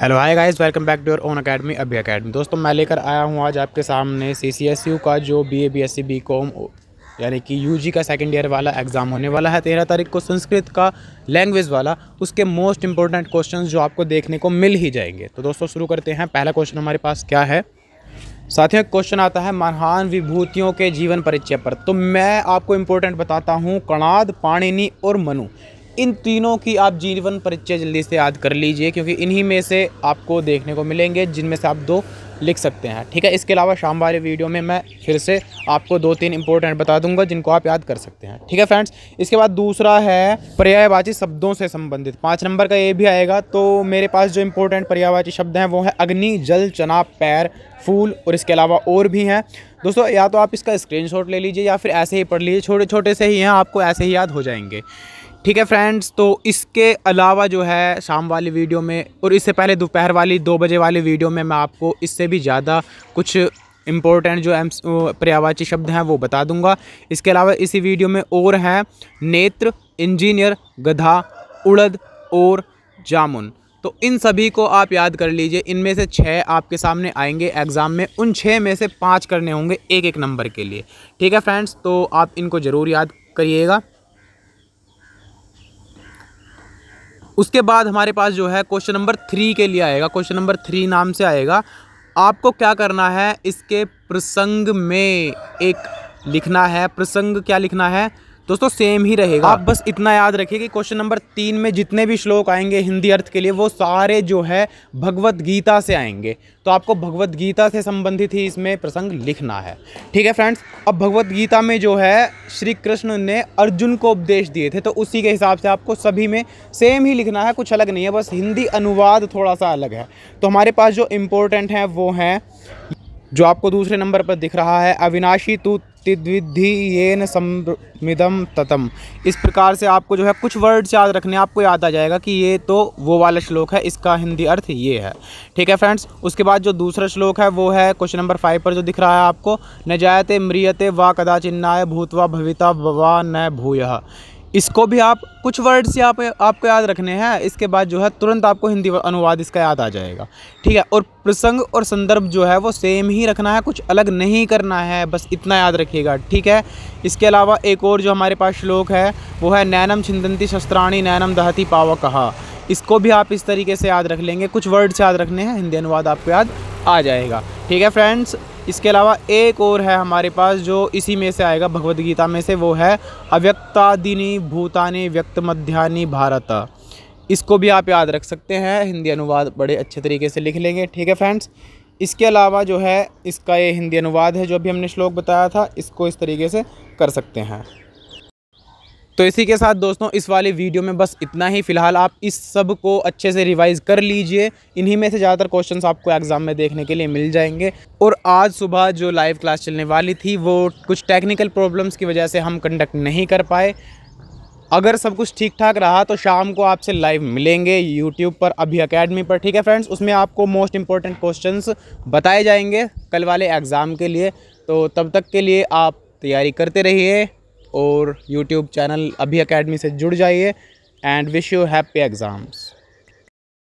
hello hi guys welcome back to your own academy अभी academy दोस्तों मैं लेकर आया हूँ आज आपके सामने सी सी एस यू का जो B A B S C B com यानी कि यूजी का सेकेंड ईयर वाला एग्ज़ाम होने वाला है तेरह तारीख को संस्कृत का लैंग्वेज वाला उसके मोस्ट इंपॉर्टेंट क्वेश्चन जो आपको देखने को मिल ही जाएंगे तो दोस्तों शुरू करते हैं पहला क्वेश्चन हमारे पास क्या है साथियों क्वेश्चन आता है महान विभूतियों के जीवन परिचय पर तो मैं आपको इम्पोर्टेंट बताता हूँ कणाद पाणिनी और मनु इन तीनों की आप जीवन परिचय जल्दी से याद कर लीजिए क्योंकि इन्हीं में से आपको देखने को मिलेंगे जिनमें से आप दो लिख सकते हैं ठीक है इसके अलावा शाम वाले वीडियो में मैं फिर से आपको दो तीन इंपॉर्टेंट बता दूंगा जिनको आप याद कर सकते हैं ठीक है फ्रेंड्स इसके बाद दूसरा है पर्यायवाची शब्दों से संबंधित पाँच नंबर का ये भी आएगा तो मेरे पास जो इंपॉर्टेंट पर्यायवाची शब्द हैं वो है अग्नि जल चना पैर फूल और इसके अलावा और भी हैं दोस्तों या तो आप इसका स्क्रीनशॉट ले लीजिए या फिर ऐसे ही पढ़ लीजिए छोटे छोटे से ही हैं आपको ऐसे ही याद हो जाएंगे ठीक है फ्रेंड्स तो इसके अलावा जो है शाम वाली वीडियो में और इससे पहले दोपहर वाली दो बजे वाली वीडियो में मैं आपको इससे भी ज़्यादा कुछ इम्पोर्टेंट जो एम्स पर्यावाची शब्द हैं वो बता दूंगा इसके अलावा इसी वीडियो में और हैं नेत्र इंजीनियर गधा उड़द और जामुन तो इन सभी को आप याद कर लीजिए इनमें से छः आपके सामने आएंगे एग्ज़ाम में उन छः में से पाँच करने होंगे एक एक नंबर के लिए ठीक है फ्रेंड्स तो आप इनको ज़रूर याद करिएगा उसके बाद हमारे पास जो है क्वेश्चन नंबर थ्री के लिए आएगा क्वेश्चन नंबर थ्री नाम से आएगा आपको क्या करना है इसके प्रसंग में एक लिखना है प्रसंग क्या लिखना है दोस्तों सेम ही रहेगा आप बस इतना याद रखिए कि क्वेश्चन नंबर तीन में जितने भी श्लोक आएंगे हिंदी अर्थ के लिए वो सारे जो है भगवत गीता से आएंगे तो आपको भगवत गीता से संबंधित ही इसमें प्रसंग लिखना है ठीक है फ्रेंड्स अब भगवत गीता में जो है श्री कृष्ण ने अर्जुन को उपदेश दिए थे तो उसी के हिसाब से आपको सभी में सेम ही लिखना है कुछ अलग नहीं है बस हिंदी अनुवाद थोड़ा सा अलग है तो हमारे पास जो इम्पोर्टेंट हैं वो हैं जो आपको दूसरे नंबर पर दिख रहा है अविनाशी तू तिद्विधि येन समिदम ततम इस प्रकार से आपको जो है कुछ वर्ड्स याद रखने आपको याद आ जाएगा कि ये तो वो वाला श्लोक है इसका हिंदी अर्थ ये है ठीक है फ्रेंड्स उसके बाद जो दूसरा श्लोक है वो है क्वेश्चन नंबर फाइव पर जो दिख रहा है आपको न जायते मृियते वा कदाचिन्नाय भूतवा भविता वा न भूय इसको भी आप कुछ वर्ड्स या आप, आपको याद रखने हैं इसके बाद जो है तुरंत आपको हिंदी अनुवाद इसका याद आ जाएगा ठीक है और प्रसंग और संदर्भ जो है वो सेम ही रखना है कुछ अलग नहीं करना है बस इतना याद रखिएगा ठीक है इसके अलावा एक और जो हमारे पास श्लोक है वो है नैनम छिंदंती शस्त्राणी नैनम दहती पावा कहा इसको भी आप इस तरीके से याद रख लेंगे कुछ वर्ड्स याद रखने हैं हिंदी अनुवाद आपको याद आ जाएगा ठीक है फ्रेंड्स इसके अलावा एक और है हमारे पास जो इसी में से आएगा भगवद गीता में से वो है अव्यक्तादिनी भूतानी व्यक्त मध्यानी भारत इसको भी आप याद रख सकते हैं हिंदी अनुवाद बड़े अच्छे तरीके से लिख लेंगे ठीक है फ्रेंड्स इसके अलावा जो है इसका ये हिंदी अनुवाद है जो अभी हमने श्लोक बताया था इसको इस तरीके से कर सकते हैं तो इसी के साथ दोस्तों इस वाले वीडियो में बस इतना ही फ़िलहाल आप इस सब को अच्छे से रिवाइज़ कर लीजिए इन्हीं में से ज़्यादातर क्वेश्चंस आपको एग्ज़ाम में देखने के लिए मिल जाएंगे और आज सुबह जो लाइव क्लास चलने वाली थी वो कुछ टेक्निकल प्रॉब्लम्स की वजह से हम कंडक्ट नहीं कर पाए अगर सब कुछ ठीक ठाक रहा तो शाम को आपसे लाइव मिलेंगे यूट्यूब पर अभी अकेडमी पर ठीक है फ्रेंड्स उसमें आपको मोस्ट इंपॉर्टेंट क्वेश्चन बताए जाएंगे कल वाले एग्ज़ाम के लिए तो तब तक के लिए आप तैयारी करते रहिए और यूट्यूब चैनल अभी अकेडमी से जुड़ जाइए and wish you happy exams